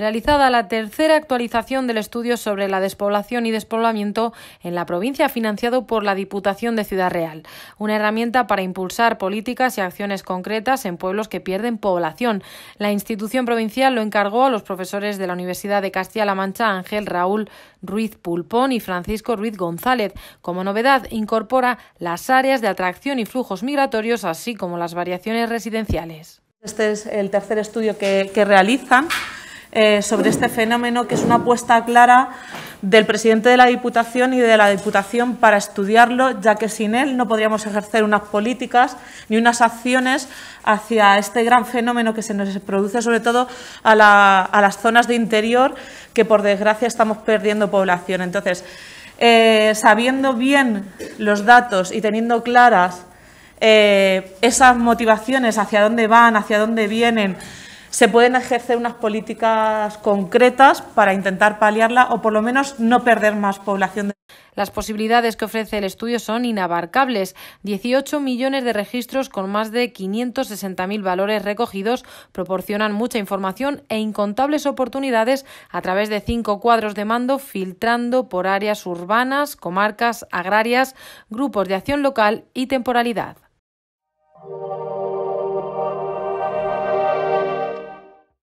realizada la tercera actualización del estudio sobre la despoblación y despoblamiento en la provincia financiado por la Diputación de Ciudad Real, una herramienta para impulsar políticas y acciones concretas en pueblos que pierden población. La institución provincial lo encargó a los profesores de la Universidad de Castilla-La Mancha Ángel Raúl Ruiz Pulpón y Francisco Ruiz González. Como novedad, incorpora las áreas de atracción y flujos migratorios, así como las variaciones residenciales. Este es el tercer estudio que, que realizan. Eh, sobre este fenómeno, que es una apuesta clara del presidente de la Diputación y de la Diputación para estudiarlo, ya que sin él no podríamos ejercer unas políticas ni unas acciones hacia este gran fenómeno que se nos produce, sobre todo a, las zonas de interior, que por desgracia estamos perdiendo población. Entonces, eh, sabiendo bien los datos y teniendo claras eh, esas motivaciones, hacia dónde van, hacia dónde vienen, se pueden ejercer unas políticas concretas para intentar paliarla o por lo menos no perder más población. Las posibilidades que ofrece el estudio son inabarcables. 18 millones de registros con más de 560.000 valores recogidos proporcionan mucha información e incontables oportunidades a través de cinco cuadros de mando filtrando por áreas urbanas, comarcas, agrarias, grupos de acción local y temporalidad.